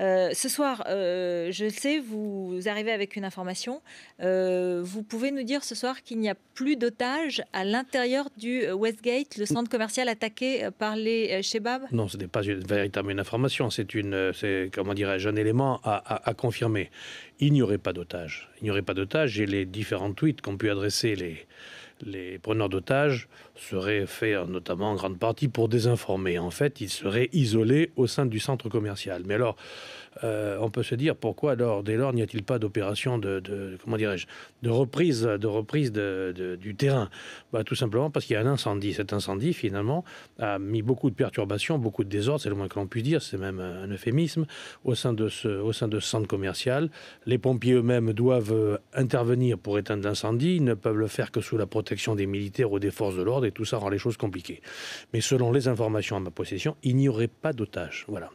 Euh, ce soir, euh, je sais, vous, arrivez avec une information. Euh, vous pouvez nous dire ce soir qu'il n'y a plus d'otages à l'intérieur du Westgate, le centre commercial attaqué par les Shebab Non, ce n'est pas une, véritable une information. C'est une, c'est comment dirais un élément à, confirmer. Il n'y aurait pas d'otages. Il n'y aurait pas d'otages. Et les différents tweets qu'ont pu adresser les les preneurs d'otages seraient faits euh, notamment en grande partie pour désinformer. En fait, ils seraient isolés au sein du centre commercial. Mais alors, euh, on peut se dire pourquoi alors dès lors n'y a-t-il pas d'opération de, comment dirais-je de reprise de reprise du terrain bah, tout simplement parce qu'il y a un incendie. Cet incendie finalement a mis beaucoup de perturbations, beaucoup de désordres, c'est le moins que l'on puisse dire. C'est même euh, un euphémisme au sein de ce au sein de ce centre commercial. Les pompiers eux-mêmes doivent intervenir pour éteindre l'incendie. Ils ne peuvent le faire que sous la protection protection des militaires ou des forces de l'ordre, et tout ça rend les choses compliquées. Mais selon les informations à ma possession, il n'y aurait pas d'otages. Voilà.